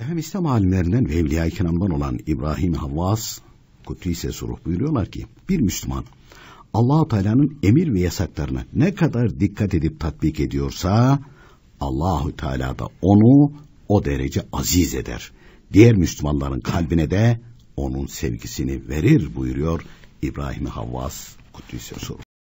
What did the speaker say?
Efendim İslam alimlerinden ve Evliya-i Kiram'dan olan İbrahim Havvas Kutlise Suruh buyuruyorlar ki bir Müslüman allah Teala'nın emir ve yasaklarını ne kadar dikkat edip tatbik ediyorsa Allahü Teala da onu o derece aziz eder. Diğer Müslümanların kalbine de onun sevgisini verir buyuruyor İbrahim Havvas Kutlise Suruh.